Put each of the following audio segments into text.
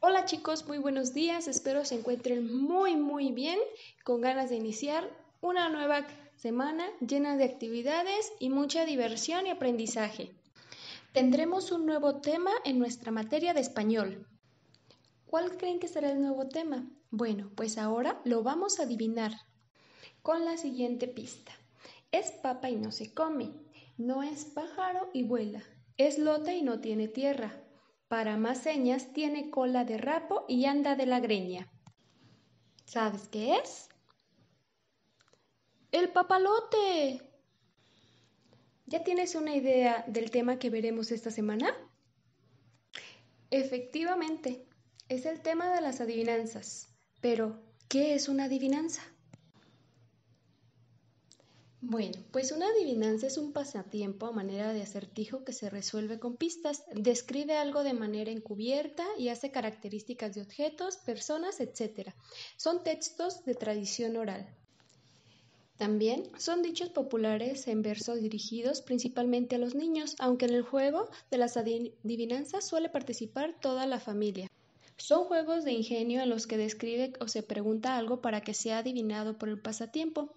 Hola chicos, muy buenos días, espero se encuentren muy muy bien, con ganas de iniciar una nueva semana llena de actividades y mucha diversión y aprendizaje. Tendremos un nuevo tema en nuestra materia de español. ¿Cuál creen que será el nuevo tema? Bueno, pues ahora lo vamos a adivinar con la siguiente pista. Es papa y no se come, no es pájaro y vuela, es lota y no tiene tierra, para más señas tiene cola de rapo y anda de la greña. ¿Sabes qué es? El papalote. ¿Ya tienes una idea del tema que veremos esta semana? Efectivamente, es el tema de las adivinanzas. Pero, ¿qué es una adivinanza? Bueno, pues una adivinanza es un pasatiempo a manera de acertijo que se resuelve con pistas. Describe algo de manera encubierta y hace características de objetos, personas, etc. Son textos de tradición oral. También son dichos populares en versos dirigidos principalmente a los niños, aunque en el juego de las adivinanzas suele participar toda la familia. Son juegos de ingenio en los que describe o se pregunta algo para que sea adivinado por el pasatiempo.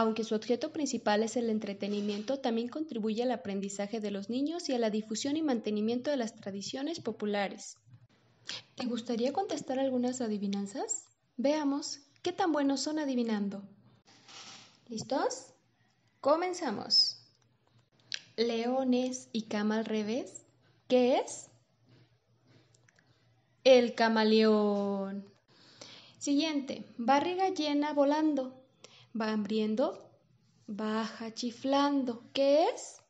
Aunque su objeto principal es el entretenimiento, también contribuye al aprendizaje de los niños y a la difusión y mantenimiento de las tradiciones populares. ¿Te gustaría contestar algunas adivinanzas? Veamos qué tan buenos son adivinando. ¿Listos? Comenzamos. Leones y cama al revés. ¿Qué es? El camaleón. Siguiente. Barriga llena volando va hambriendo, baja chiflando. ¿Qué es?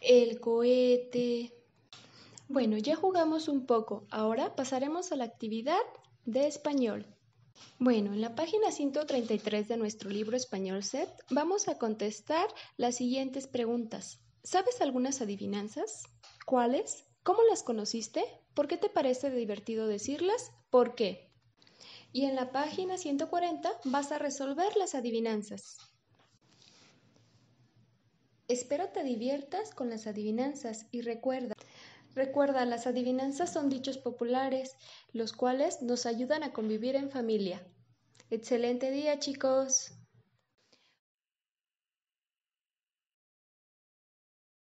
El cohete. Bueno, ya jugamos un poco. Ahora pasaremos a la actividad de español. Bueno, en la página 133 de nuestro libro Español Set vamos a contestar las siguientes preguntas. ¿Sabes algunas adivinanzas? ¿Cuáles? ¿Cómo las conociste? ¿Por qué te parece divertido decirlas? ¿Por qué? y en la página 140 vas a resolver las adivinanzas. Espero te diviertas con las adivinanzas y recuerda, recuerda, las adivinanzas son dichos populares, los cuales nos ayudan a convivir en familia. Excelente día chicos.